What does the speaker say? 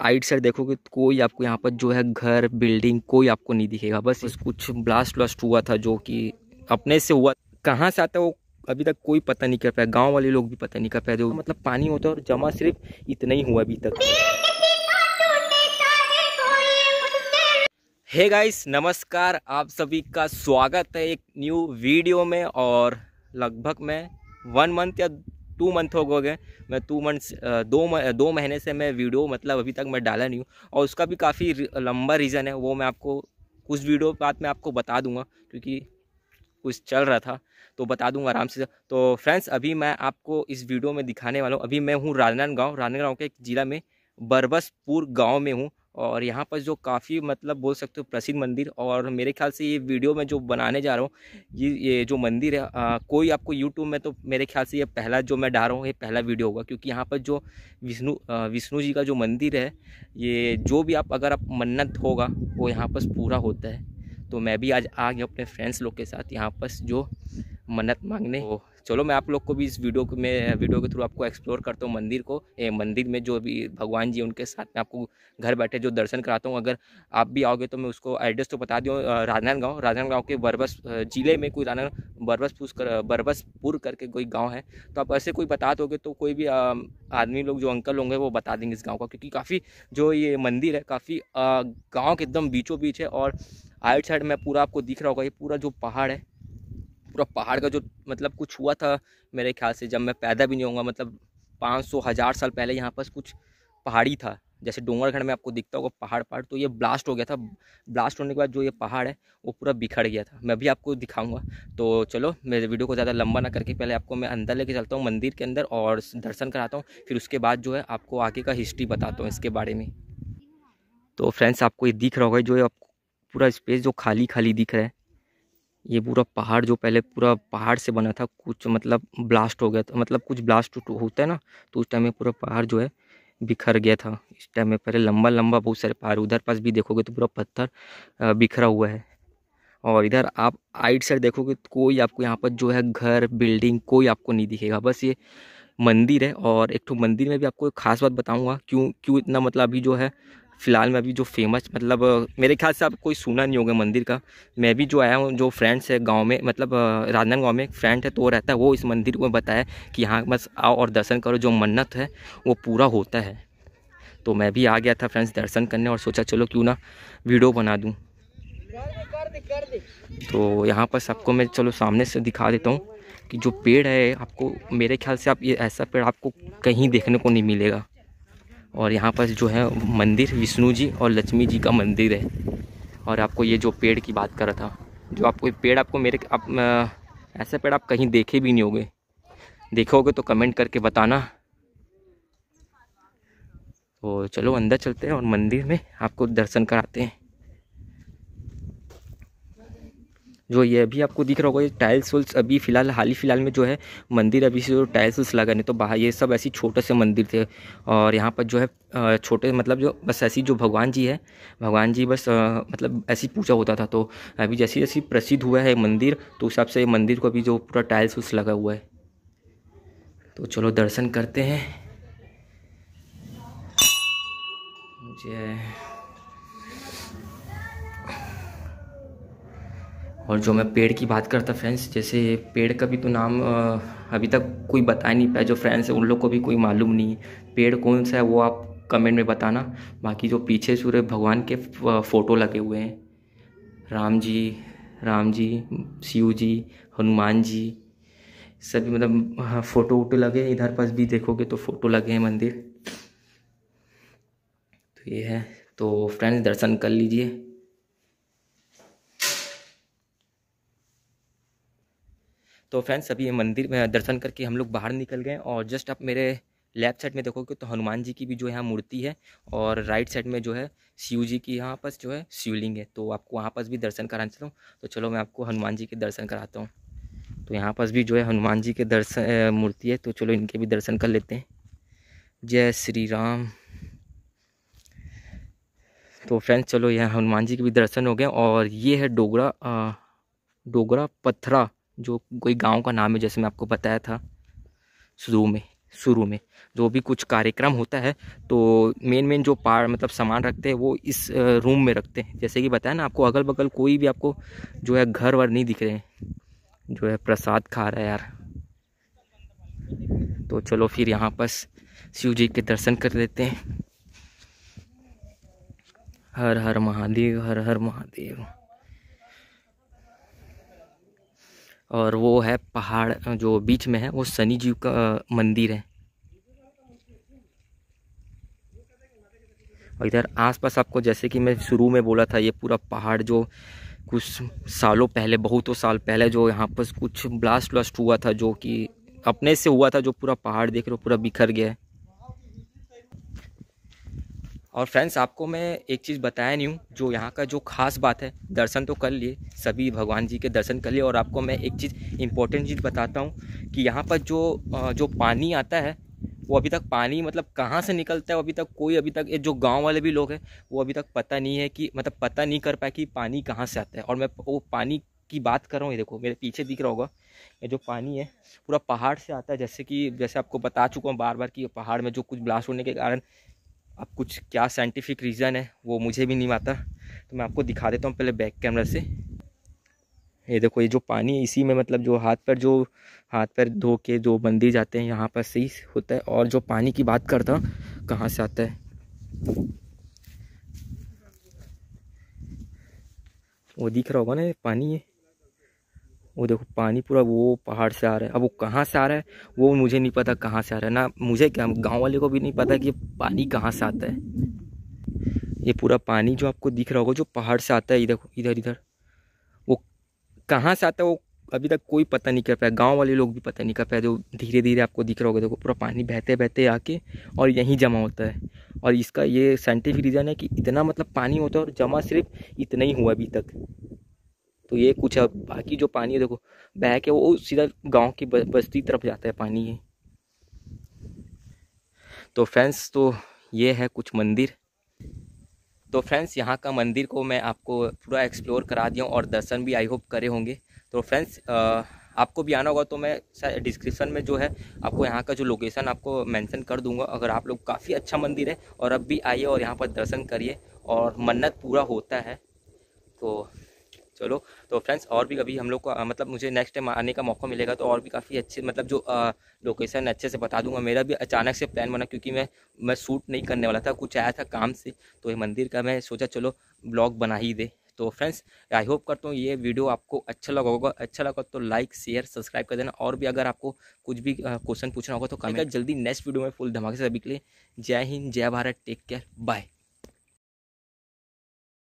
आइट side देखोगे तो कोई आपको यहाँ पर जो है घर बिल्डिंग कोई आपको नहीं दिखेगा बस कुछ ब्लास्ट व्लास्ट हुआ था जो कि अपने से हुआ कहाँ से आता है वो अभी तक कोई पता नहीं कर पाया गांव वाले लोग भी पता नहीं कर पाए मतलब पानी होता है और जमा सिर्फ इतना ही हुआ अभी तक हे hey गाइस नमस्कार आप सभी का स्वागत है एक न्यू वीडियो में और लगभग मैं वन मंथ या टू मंथ हो गए मैं टू मंथ्स दो दो महीने से मैं वीडियो मतलब अभी तक मैं डाला नहीं हूँ और उसका भी काफ़ी लंबा रीज़न है वो मैं आपको कुछ वीडियो बाद में आपको बता दूंगा क्योंकि कुछ चल रहा था तो बता दूंगा आराम से तो फ्रेंड्स अभी मैं आपको इस वीडियो में दिखाने वाला हूँ अभी मैं हूँ राजनांदगांव राजनांदगांव के एक ज़िला में बरबसपुर गाँव में हूँ और यहाँ पर जो काफ़ी मतलब बोल सकते हो प्रसिद्ध मंदिर और मेरे ख्याल से ये वीडियो में जो बनाने जा रहा हूँ ये ये जो मंदिर है आ, कोई आपको यूट्यूब में तो मेरे ख्याल से ये पहला जो मैं डाल रहा हूँ ये पहला वीडियो होगा क्योंकि यहाँ पर जो विष्णु विष्णु जी का जो मंदिर है ये जो भी आप अगर आप मन्नत होगा वो यहाँ पर पूरा होता है तो मैं भी आज आ गया अपने फ्रेंड्स लोग के साथ यहाँ पर जो मन्नत मांगने चलो मैं आप लोग को भी इस वीडियो में वीडियो के थ्रू आपको एक्सप्लोर करता हूँ मंदिर को ए, मंदिर में जो भी भगवान जी उनके साथ में आपको घर बैठे जो दर्शन कराता हूँ अगर आप भी आओगे तो मैं उसको एड्रेस तो बता दूँ राजनांदगांव राजनांदगाँव के बरबस ज़िले में कोई राजनांद बरबस कर बरबसपुर करके कोई गाँव है तो आप ऐसे कोई बता दोगे तो कोई भी आदमी लोग जो अंकल होंगे वो बता देंगे इस गाँव का क्योंकि काफ़ी जो ये मंदिर है काफ़ी गाँव के एकदम बीचों बीच है और आइट साइड में पूरा आपको दिख रहा होगा ये पूरा जो पहाड़ है पूरा पहाड़ का जो मतलब कुछ हुआ था मेरे ख्याल से जब मैं पैदा भी नहीं होगा मतलब पाँच सौ हज़ार साल पहले यहाँ पर कुछ पहाड़ी था जैसे डोंगरगढ़ में आपको दिखता होगा पहाड़ पहाड़ तो ये ब्लास्ट हो गया था ब्लास्ट होने के बाद जो ये पहाड़ है वो पूरा बिखर गया था मैं भी आपको दिखाऊंगा तो चलो मेरे वीडियो को ज़्यादा लंबा ना करके पहले आपको मैं अंदर लेके चलता हूँ मंदिर के अंदर और दर्शन कराता हूँ फिर उसके बाद जो है आपको आगे का हिस्ट्री बताता हूँ इसके बारे में तो फ्रेंड्स आपको ये दिख रहा होगा जो ये पूरा स्पेस जो खाली खाली दिख रहा है ये पूरा पहाड़ जो पहले पूरा पहाड़ से बना था कुछ मतलब ब्लास्ट हो गया था मतलब कुछ ब्लास्ट होता है ना तो उस टाइम में पूरा पहाड़ जो है बिखर गया था इस टाइम में पहले लंबा लंबा बहुत सारे पहाड़ उधर पास भी देखोगे तो पूरा पत्थर बिखरा हुआ है और इधर आप आइट साइड देखोगे तो कोई आपको यहाँ पर जो है घर बिल्डिंग कोई आपको नहीं दिखेगा बस ये मंदिर है और एक ठो मंदिर में भी आपको एक खास बात बताऊँगा क्यों क्यों इतना मतलब अभी जो है फ़िलहाल में अभी जो फेमस मतलब मेरे ख्याल से आप कोई सुना नहीं होगा मंदिर का मैं भी जो आया हूँ जो फ्रेंड्स है गांव में मतलब गांव में एक फ्रेंड है तो वो रहता है वो इस मंदिर को बताया कि यहाँ बस आओ और दर्शन करो जो मन्नत है वो पूरा होता है तो मैं भी आ गया था फ्रेंड्स दर्शन करने और सोचा चलो क्यों ना वीडियो बना दूँ तो यहाँ पर सबको मैं चलो सामने से दिखा देता हूँ कि जो पेड़ है आपको मेरे ख्याल से आप ये ऐसा पेड़ आपको कहीं देखने को नहीं मिलेगा और यहाँ पर जो है मंदिर विष्णु जी और लक्ष्मी जी का मंदिर है और आपको ये जो पेड़ की बात कर रहा था जो आपको पेड़ आपको मेरे आप ऐसा पेड़ आप कहीं देखे भी नहीं होंगे देखे तो कमेंट करके बताना तो चलो अंदर चलते हैं और मंदिर में आपको दर्शन कराते हैं जो ये अभी आपको दिख रहा होगा ये टाइल्स वल्स अभी फ़िलहाल हाल ही फिलहाल में जो है मंदिर अभी से जो टाइल्स वल्स लगा नहीं तो बाहर ये सब ऐसी छोटे से मंदिर थे और यहाँ पर जो है छोटे मतलब जो बस ऐसी जो भगवान जी है भगवान जी बस मतलब ऐसी पूजा होता था तो अभी जैसी जैसी प्रसिद्ध हुआ है मंदिर तो उस हिसाब से मंदिर को अभी जो पूरा टाइल्स वल्स लगा हुआ है तो चलो दर्शन करते हैं जय और जो मैं पेड़ की बात करता फ्रेंड्स जैसे पेड़ का भी तो नाम अभी तक कोई बता नहीं पाया जो फ्रेंड्स हैं उन लोग को भी कोई मालूम नहीं है पेड़ कौन सा है वो आप कमेंट में बताना बाकी जो पीछे सूर्य भगवान के फ़ोटो लगे हुए हैं राम जी राम जी शिव जी हनुमान जी सभी मतलब फ़ोटो हाँ, वोटो लगे हैं इधर पास भी देखोगे तो फ़ोटो लगे हैं मंदिर तो ये है तो फ्रेंड्स दर्शन कर लीजिए तो फ्रेंड्स अभी मंदिर में दर्शन करके हम लोग बाहर निकल गए और जस्ट आप मेरे लेफ्ट साइड में देखोगे तो हनुमान जी की भी जो यहाँ मूर्ति है और राइट साइड में जो है शिव जी की यहाँ पास जो है शिवलिंग है तो आपको वहाँ पास भी दर्शन कराना चाहता हूँ तो चलो मैं आपको हनुमान जी के दर्शन कराता हूँ तो यहाँ पास भी जो है हनुमान जी के दर्शन मूर्ति है तो चलो इनके भी दर्शन कर लेते हैं जय श्री राम तो फ्रेंड्स चलो यहाँ हनुमान जी के भी दर्शन हो गए और ये है डोगरा डोगरा पथरा जो कोई गांव का नाम है जैसे मैं आपको बताया था शुरू में शुरू में जो भी कुछ कार्यक्रम होता है तो मेन मेन जो पार मतलब सामान रखते हैं वो इस रूम में रखते हैं जैसे कि बताया ना आपको अगल बगल कोई भी आपको जो है घर वर नहीं दिख रहे हैं जो है प्रसाद खा रहा है यार तो चलो फिर यहाँ पर शिव जी के दर्शन कर लेते हैं हर हर महादेव हर हर महादेव और वो है पहाड़ जो बीच में है वो सनी जीव का मंदिर है और इधर आसपास आपको जैसे कि मैं शुरू में बोला था ये पूरा पहाड़ जो कुछ सालों पहले बहुतों साल पहले जो यहाँ पर कुछ ब्लास्ट व्लास्ट हुआ था जो कि अपने से हुआ था जो पूरा पहाड़ देख रहे हो पूरा बिखर गया है और फ्रेंड्स आपको मैं एक चीज़ बताया नहीं हूँ जो यहाँ का जो खास बात है दर्शन तो कर लिए सभी भगवान जी के दर्शन कर लिए और आपको मैं एक चीज़ इम्पोर्टेंट चीज़ बताता हूँ कि यहाँ पर जो जो पानी आता है वो अभी तक पानी मतलब कहाँ से निकलता है अभी तक कोई अभी तक ये जो गांव वाले भी लोग हैं वो अभी तक पता नहीं है कि मतलब पता नहीं कर पाए कि पानी कहाँ से आता है और मैं वो पानी की बात कर रहा हूँ ये देखो मेरे पीछे दिख रहा होगा ये जो पानी है पूरा पहाड़ से आता है जैसे कि जैसे आपको बता चुका हूँ बार बार कि पहाड़ में जो कुछ ब्लास्ट होने के कारण अब कुछ क्या साइंटिफिक रीज़न है वो मुझे भी नहीं आता तो मैं आपको दिखा देता हूँ पहले बैक कैमरा से ये देखो ये जो पानी है इसी में मतलब जो हाथ पर जो हाथ पर धो के जो बंदी जाते हैं यहाँ पर सही होता है और जो पानी की बात करता हूँ कहाँ से आता है वो दिख रहा होगा ना पानी है वो देखो पानी पूरा वो पहाड़ से आ रहा है अब वो कहाँ से आ रहा है वो मुझे नहीं पता कहाँ से आ रहा है ना मुझे क्या गाँव वाले को भी नहीं पता कि पानी कहाँ से आता है ये पूरा पानी जो आपको दिख रहा होगा जो पहाड़ से आता है इधर इधर इधर वो कहाँ से आता है वो अभी तक कोई पता नहीं कर पाया गाँव वाले लोग भी पता नहीं कर पाया जो धीरे धीरे आपको दिख रहा होगा देखो पूरा पानी बहते बहते आके और यहीं जमा होता है और इसका ये साइंटिफिक रीज़न है कि इतना मतलब पानी होता है और जमा सिर्फ इतना ही हुआ अभी तक तो ये कुछ है बाकी जो पानी है देखो बह के वो सीधा गांव की बस्ती तरफ जाता है पानी ये तो फ्रेंड्स तो ये है कुछ मंदिर तो फ्रेंड्स यहाँ का मंदिर को मैं आपको पूरा एक्सप्लोर करा दिया और दर्शन भी आई होप करे होंगे तो फ्रेंड्स आपको भी आना होगा तो मैं डिस्क्रिप्शन में जो है आपको यहाँ का जो लोकेशन आपको मेंशन कर दूंगा अगर आप लोग काफ़ी अच्छा मंदिर है और अब भी आइए और यहाँ पर दर्शन करिए और मन्नत पूरा होता है तो चलो तो फ्रेंड्स और भी कभी हम लोग को मतलब मुझे नेक्स्ट टाइम आने का मौका मिलेगा तो और भी काफ़ी अच्छे मतलब जो लोकेशन अच्छे से बता दूंगा मेरा भी अचानक से प्लान बना क्योंकि मैं मैं शूट नहीं करने वाला था कुछ आया था काम से तो ये मंदिर का मैं सोचा चलो ब्लॉग बना ही दे तो फ्रेंड्स आई होप करता हूँ ये वीडियो आपको अच्छा लगा होगा अच्छा लगा तो लाइक शेयर सब्सक्राइब कर देना और भी अगर आपको कुछ भी क्वेश्चन पूछना होगा तो कमेंट जल्दी नेक्स्ट वीडियो में फुल धमाके से अभी के लिए जय हिंद जय भारत टेक केयर बाय